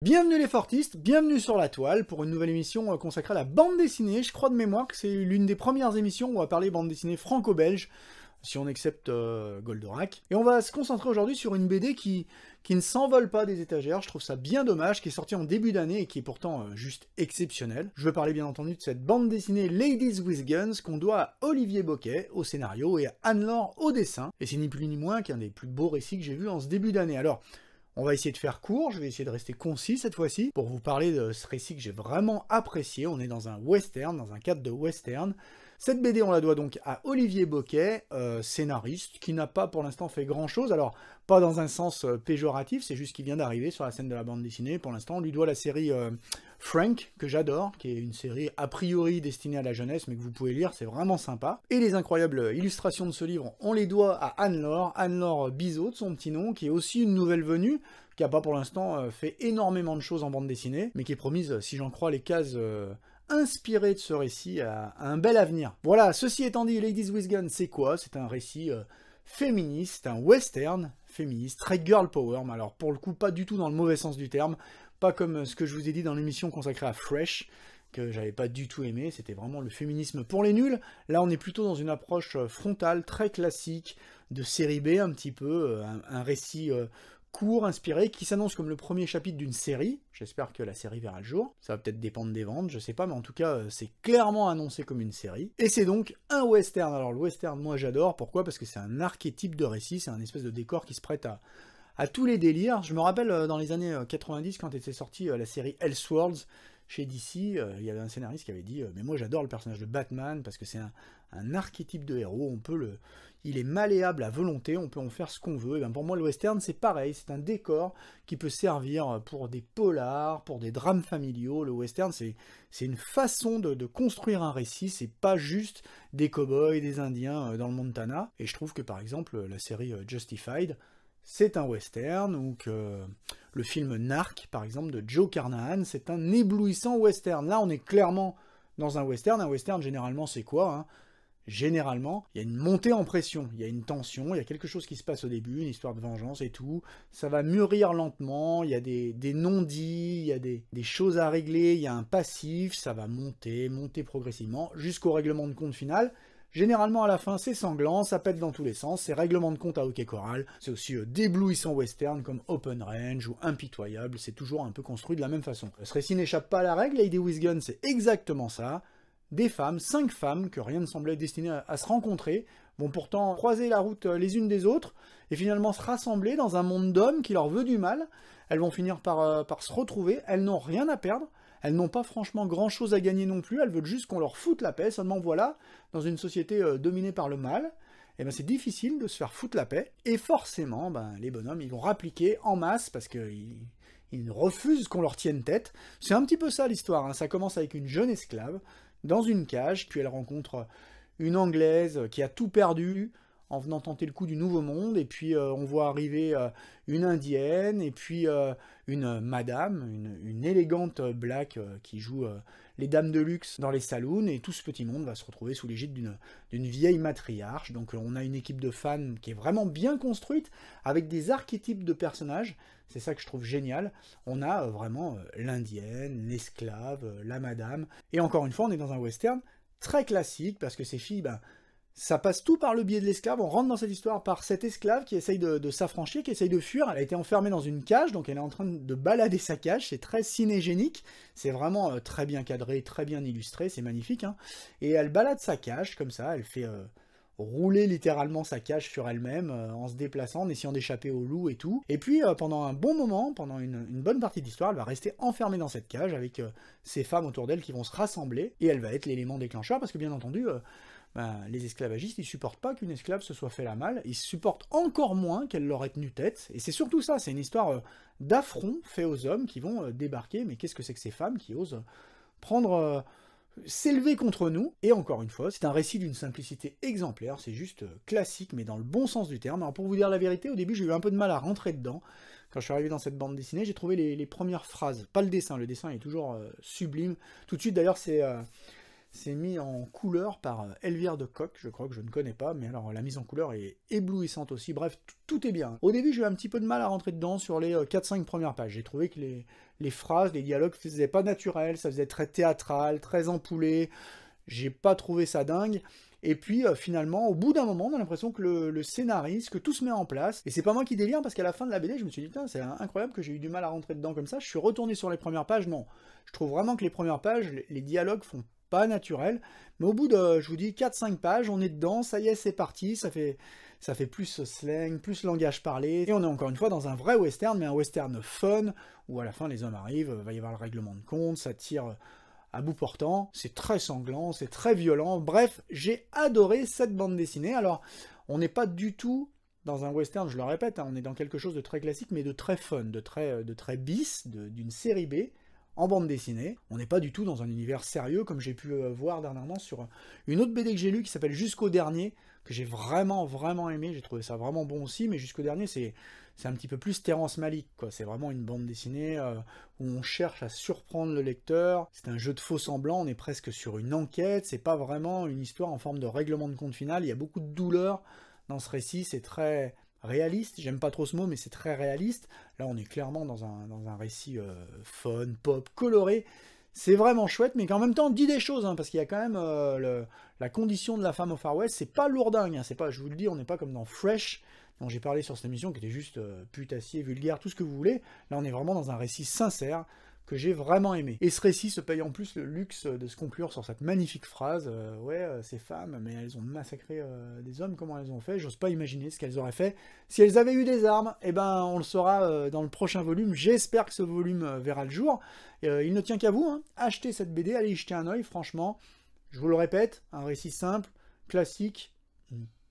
Bienvenue les fortistes, bienvenue sur la toile pour une nouvelle émission euh, consacrée à la bande dessinée. Je crois de mémoire que c'est l'une des premières émissions où on va parler bande dessinée franco-belge, si on accepte euh, Goldorak. Et on va se concentrer aujourd'hui sur une BD qui, ne s'envole pas des étagères, je trouve ça bien dommage, qui est sortie en début d'année et qui est pourtant euh, juste exceptionnelle. Je veux parler bien entendu de cette bande dessinée Ladies with Guns qu'on doit à Olivier Boquet au scénario et à Anne-Laure au dessin. Et c'est ni plus ni moins qu'un des plus beaux récits que j'ai vu en ce début d'année. Alors... On va essayer de faire court, je vais essayer de rester concis cette fois-ci pour vous parler de ce récit que j'ai vraiment apprécié. On est dans un western, dans un cadre de western. Cette BD, on la doit donc à Olivier Boquet, euh, scénariste, qui n'a pas pour l'instant fait grand-chose. Alors, pas dans un sens euh, péjoratif, c'est juste qu'il vient d'arriver sur la scène de la bande dessinée. Pour l'instant, on lui doit la série euh, Frank, que j'adore, qui est une série a priori destinée à la jeunesse, mais que vous pouvez lire, c'est vraiment sympa. Et les incroyables illustrations de ce livre, on les doit à Anne-Laure, Anne-Laure Bizot, son petit nom, qui est aussi une nouvelle venue, qui a pas pour l'instant euh, fait énormément de choses en bande dessinée, mais qui est promise, si j'en crois les cases euh, inspirées de ce récit, à, un bel avenir. Voilà, ceci étant dit, Ladies with Guns, c'est quoi C'est un récit euh, féministe, un western féministe, très girl power, mais alors pour le coup pas du tout dans le mauvais sens du terme, pas comme euh, ce que je vous ai dit dans l'émission consacrée à Fresh, que j'avais pas du tout aimé, c'était vraiment le féminisme pour les nuls. Là, on est plutôt dans une approche euh, frontale, très classique, de série B un petit peu, euh, un, récit court, inspiré, qui s'annonce comme le premier chapitre d'une série. J'espère que la série verra le jour. Ça va peut-être dépendre des ventes, je sais pas, mais en tout cas, c'est clairement annoncé comme une série. Et c'est donc un western. Alors, le western, moi j'adore. Pourquoi Parce que c'est un archétype de récit, c'est un espèce de décor qui se prête à à tous les délires. Je me rappelle euh, dans les années 90 euh, quand était sortie euh, la série Elseworlds chez DC, il y avait un scénariste qui avait dit mais moi j'adore le personnage de Batman parce que c'est un, archétype de héros, on peut le il est malléable à volonté, on peut en faire ce qu'on veut. Et eh ben, pour moi le western c'est pareil, c'est un décor qui peut servir pour des polars, pour des drames familiaux. Le western c'est une façon de, construire un récit, c'est pas juste des cowboys, des indiens dans le Montana et je trouve que par exemple la série Justified c'est un western. Donc, euh, le film Narc, par exemple, de Joe Carnahan, c'est un éblouissant western. Là, on est clairement dans un western. Un western, généralement, c'est quoi hein Généralement, il y a une montée en pression, il y a une tension, il y a quelque chose qui se passe au début, une histoire de vengeance et tout. Ça va mûrir lentement, il y a des, non-dits, il y a des choses à régler, il y a un passif, ça va monter, monter progressivement jusqu'au règlement de compte final. Généralement, à la fin, c'est sanglant, ça pète dans tous les sens, c'est règlement de compte à hockey choral, c'est aussi euh, déblouissant western comme Open Range ou Impitoyable, c'est toujours un peu construit de la même façon. Ce euh, récit n'échappe pas à la règle, Lady With c'est exactement ça. Des femmes, cinq femmes, que rien ne semblait destiné à, se rencontrer, vont pourtant croiser la route euh, les unes des autres et finalement se rassembler dans un monde d'hommes qui leur veut du mal. Elles vont finir par se retrouver, elles n'ont rien à perdre, elles n'ont pas franchement grand chose à gagner non plus, elles veulent juste qu'on leur foute la paix, seulement voilà, dans une société euh, dominée par le mal, eh ben c'est difficile de se faire foutre la paix, et forcément, ben, les bonhommes, ils vont rappliquer en masse, parce qu'ils ils refusent qu'on leur tienne tête. C'est un petit peu ça l'histoire, hein. ça commence avec une jeune esclave, dans une cage, puis elle rencontre une Anglaise qui a tout perdu, en venant tenter le coup du Nouveau Monde, et puis euh, on voit arriver euh, une Indienne, et puis euh, une Madame, une, une élégante black qui joue les dames de luxe dans les saloons, et tout ce petit monde va se retrouver sous l'égide d'une vieille matriarche. Donc on a une équipe de fans qui est vraiment bien construite, avec des archétypes de personnages, c'est ça que je trouve génial. On a vraiment l'Indienne, l'esclave, la Madame, et encore une fois on est dans un western très classique, parce que ces filles, ben, ça passe tout par le biais de l'esclave. On rentre dans cette histoire par cette esclave qui essaye de, s'affranchir, qui essaye de fuir. Elle a été enfermée dans une cage, donc elle est en train de balader sa cage. C'est très cinégénique. C'est vraiment euh, très bien cadré, très bien illustré. C'est magnifique. Hein. Et elle balade sa cage comme ça. Elle fait. Euh, rouler littéralement sa cage sur elle-même euh, en se déplaçant, en essayant d'échapper au loup et tout. Et puis euh, pendant un bon moment, pendant une, bonne partie de l'histoire, elle va rester enfermée dans cette cage avec ces euh, ses femmes autour d'elle qui vont se rassembler et elle va être l'élément déclencheur parce que bien entendu, bah, les esclavagistes, ils supportent pas qu'une esclave se soit fait la malle, ils supportent encore moins qu'elle leur ait tenu tête. Et c'est surtout ça, c'est une histoire d'affront fait aux hommes qui vont débarquer. Mais qu'est-ce que c'est que ces femmes qui osent prendre s'élever contre nous, et encore une fois, c'est un récit d'une simplicité exemplaire, c'est juste euh, classique, mais dans le bon sens du terme. Alors pour vous dire la vérité, au début j'ai eu un peu de mal à rentrer dedans, quand je suis arrivé dans cette bande dessinée, j'ai trouvé les, premières phrases, pas le dessin, le dessin est toujours euh, sublime, tout de suite d'ailleurs c'est... Euh, c'est mis en couleur par euh, Elvire de Coq, je crois que je ne connais pas, mais alors la mise en couleur est éblouissante aussi. Bref, tout est bien. Au début, j'ai eu un petit peu de mal à rentrer dedans sur les 4-5 euh, premières pages. J'ai trouvé que les, phrases, les dialogues ne faisaient pas naturel, ça faisait très théâtral, très empoulé. J'ai pas trouvé ça dingue. Et puis euh, finalement, au bout d'un moment, on a l'impression que le, scénariste, que tout se met en place. Et c'est pas moi qui délire parce qu'à la fin de la BD, je me suis dit, c'est incroyable que j'ai eu du mal à rentrer dedans comme ça. Je suis retourné sur les premières pages. Non, je trouve vraiment que les premières pages, les dialogues font pas naturel. Mais au bout de, je vous dis, 4-5 pages, on est dedans, ça y est, c'est parti, ça fait, ça fait plus slang, plus langage parlé, et on est encore une fois dans un vrai western, mais un western fun, où à la fin les hommes arrivent, euh, va y avoir le règlement de compte, ça tire euh, à bout portant, c'est très sanglant, c'est très violent, bref, j'ai adoré cette bande dessinée, alors on n'est pas du tout dans un western, je le répète, hein, on est dans quelque chose de très classique, mais de très fun, de très, euh, de très bis, d'une série B, en bande dessinée. On n'est pas du tout dans un univers sérieux, comme j'ai pu euh, voir dernièrement sur euh, une autre BD que j'ai lu qui s'appelle Jusqu'au dernier, que j'ai vraiment, vraiment aimé. J'ai trouvé ça vraiment bon aussi, mais Jusqu'au dernier, c'est un petit peu plus Terrence Malick. C'est vraiment une bande dessinée euh, où on cherche à surprendre le lecteur. C'est un jeu de faux semblants, on est presque sur une enquête. C'est pas vraiment une histoire en forme de règlement de compte final. Il y a beaucoup de douleur dans ce récit, c'est très réaliste, j'aime pas trop ce mot, mais c'est très réaliste. Là, on est clairement dans un, dans un récit euh, fun, pop, coloré. C'est vraiment chouette, mais qu'en même temps, on dit des choses, hein, parce qu'il y a quand même euh, la condition de la femme au Far West, c'est pas lourdingue, hein. c'est pas, je vous le dis, on n'est pas comme dans Fresh, dont j'ai parlé sur cette émission, qui était juste euh, putassier, vulgaire, tout ce que vous voulez. Là, on est vraiment dans un récit sincère, que j'ai vraiment aimé. Et ce récit se paye en plus le luxe de se conclure sur cette magnifique phrase euh, Ouais, euh, ces femmes, mais elles ont massacré euh, des hommes, comment elles ont fait J'ose pas imaginer ce qu'elles auraient fait. Si elles avaient eu des armes, et eh ben on le saura dans le prochain volume. J'espère que ce volume verra le jour. il ne tient qu'à vous, hein. achetez cette BD, allez jeter un oeil, franchement. Je vous le répète, un récit simple, classique,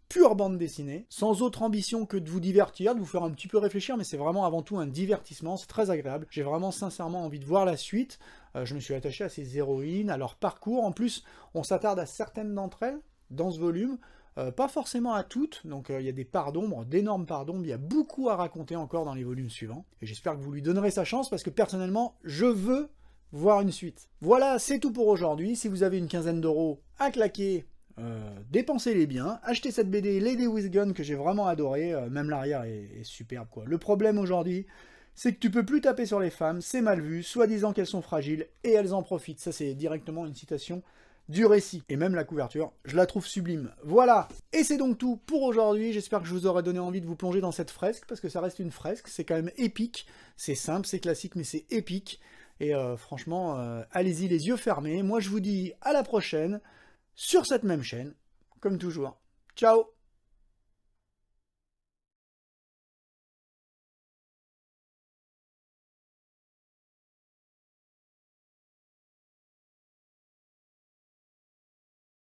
pure bande dessinée, sans autre ambition que de vous divertir, de vous faire un petit peu réfléchir, mais c'est vraiment avant tout un divertissement, c'est très agréable. J'ai vraiment sincèrement envie de voir la suite. Euh, je me suis attaché à ces héroïnes, à leur parcours. En plus, on s'attarde à certaines d'entre elles dans ce volume. Euh, pas forcément à toutes, donc euh, il y a des parts d'ombre, d'énormes parts d'ombre, il y a beaucoup à raconter encore dans les volumes suivants. Et j'espère que vous lui donnerez sa chance parce que personnellement, je veux voir une suite. Voilà, c'est tout pour aujourd'hui. Si vous avez une quinzaine d'euros à claquer, euh, dépensez les biens, achetez cette BD Lady with Gun que j'ai vraiment adoré, euh, même l'arrière est, superbe quoi. Le problème aujourd'hui, c'est que tu peux plus taper sur les femmes, c'est mal vu, soi-disant qu'elles sont fragiles et elles en profitent. Ça c'est directement une citation du récit. Et même la couverture, je la trouve sublime. Voilà Et c'est donc tout pour aujourd'hui. J'espère que je vous aurai donné envie de vous plonger dans cette fresque, parce que ça reste une fresque, c'est quand même épique. C'est simple, c'est classique, mais c'est épique. Et euh, franchement, allez-y les yeux fermés. Moi je vous dis à la prochaine sur cette même chaîne, comme toujours. Ciao